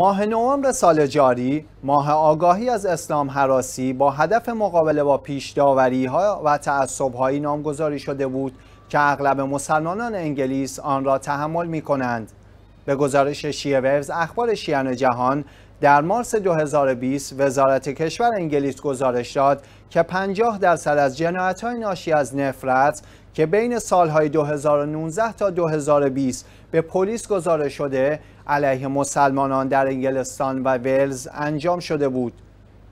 ماه نوامبر سال جاری ماه آگاهی از اسلام حراسی با هدف مقابله با پیش ها و تعصب هایی نامگذاری شده بود که اغلب مسلمانان انگلیس آن را تحمل می کنند. به گزارش شیورز اخبار شیعان جهان در مارس 2020 وزارت کشور انگلیس گزارش داد که 50 درصد از های ناشی از نفرت که بین سالهای 2019 تا 2020 به پلیس گزارش شده علیه مسلمانان در انگلستان و ولز انجام شده بود.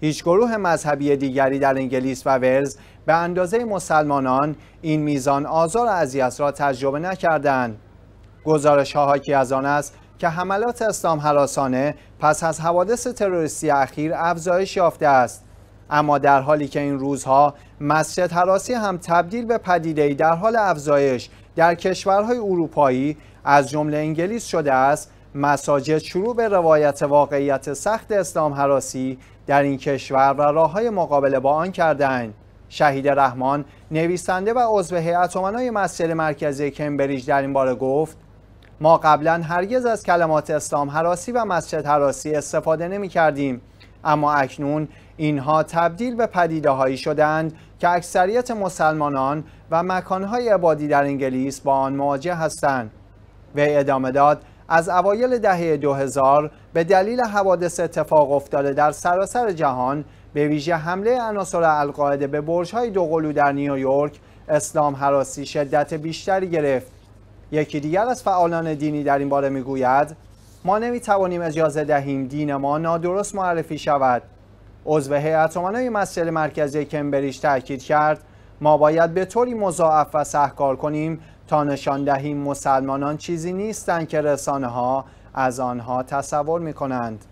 هیچ گروه مذهبی دیگری در انگلیس و ولز به اندازه مسلمانان این میزان آزار اذیت را تجربه نکردند. گزارش ها حاکی از آن است که حملات اسلام حراسانه پس از حوادث تروریستی اخیر افزایش یافته است. اما در حالی که این روزها مسجد حراسی هم تبدیل به پدیده‌ای در حال افزایش در کشورهای اروپایی از جمله انگلیس شده است مساجد شروع به روایت واقعیت سخت اسلام حراسی در این کشور و های مقابله با آن کردن شهید رحمان نویسنده و عضو هیئت امنای مسجد مرکزی کمبریج در این باره گفت ما قبلا هرگز از کلمات اسلام حراسی و مسجد حراسی استفاده نمی کردیم اما اکنون اینها تبدیل به پدیده هایی شدند که اکثریت مسلمانان و مکانهای عبادی در انگلیس با آن مواجه هستند وی ادامه داد از اوایل دهه 2000 به دلیل حوادث اتفاق افتاده در سراسر جهان به ویژه حمله عناصر القاعده به برج‌های دوقلو در نیویورک اسلام حراسی شدت بیشتری گرفت یکی دیگر از فعالان دینی در این باره میگوید ما نمیتوانیم اجازه دهیم دین ما نادرست معرفی شود عضو هیئت امنای مسجد مرکزی کمبریج تاکید کرد ما باید به طوری مضاعف و سهکار کنیم تا نشان دهیم مسلمانان چیزی نیستند که رسانه ها از آنها تصور می کنند.